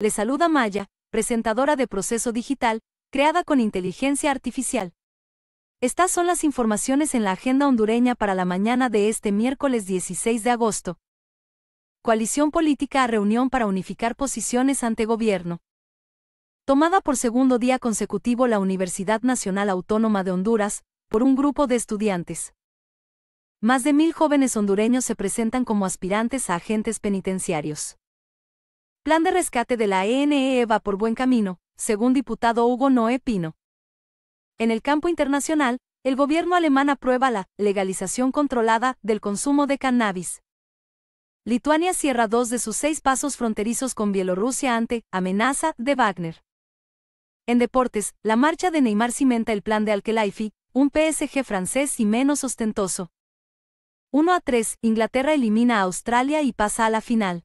Le saluda Maya, presentadora de Proceso Digital, creada con inteligencia artificial. Estas son las informaciones en la agenda hondureña para la mañana de este miércoles 16 de agosto. Coalición política a reunión para unificar posiciones ante gobierno. Tomada por segundo día consecutivo la Universidad Nacional Autónoma de Honduras, por un grupo de estudiantes. Más de mil jóvenes hondureños se presentan como aspirantes a agentes penitenciarios. Plan de rescate de la ENE e va por buen camino, según diputado Hugo Noé Pino. En el campo internacional, el gobierno alemán aprueba la legalización controlada del consumo de cannabis. Lituania cierra dos de sus seis pasos fronterizos con Bielorrusia ante amenaza de Wagner. En deportes, la marcha de Neymar cimenta el plan de Alkelaifi, un PSG francés y menos ostentoso. 1 a 3, Inglaterra elimina a Australia y pasa a la final.